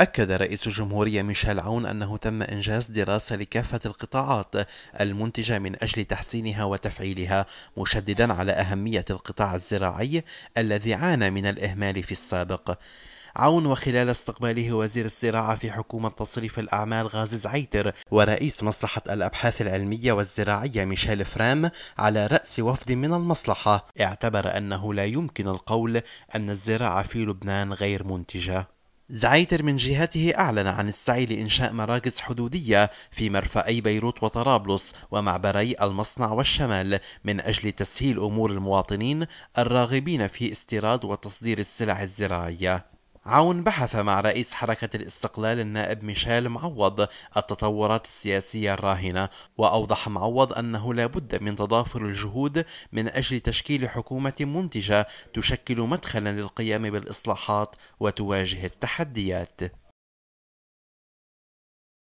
أكد رئيس الجمهورية ميشيل عون أنه تم إنجاز دراسة لكافة القطاعات المنتجة من أجل تحسينها وتفعيلها، مشددا على أهمية القطاع الزراعي الذي عانى من الإهمال في السابق. عون وخلال استقباله وزير الزراعة في حكومة تصريف الأعمال غازي زعيتر ورئيس مصلحة الأبحاث العلمية والزراعية ميشيل فرام على رأس وفد من المصلحة، اعتبر أنه لا يمكن القول أن الزراعة في لبنان غير منتجة. زعيتر من جهته أعلن عن السعي لإنشاء مراكز حدودية في مرفأي بيروت وطرابلس ومعبري المصنع والشمال من أجل تسهيل أمور المواطنين الراغبين في استيراد وتصدير السلع الزراعية عون بحث مع رئيس حركة الاستقلال النائب ميشيل معوض التطورات السياسية الراهنة وأوضح معوض أنه لا بد من تضافر الجهود من أجل تشكيل حكومة منتجة تشكل مدخلا للقيام بالإصلاحات وتواجه التحديات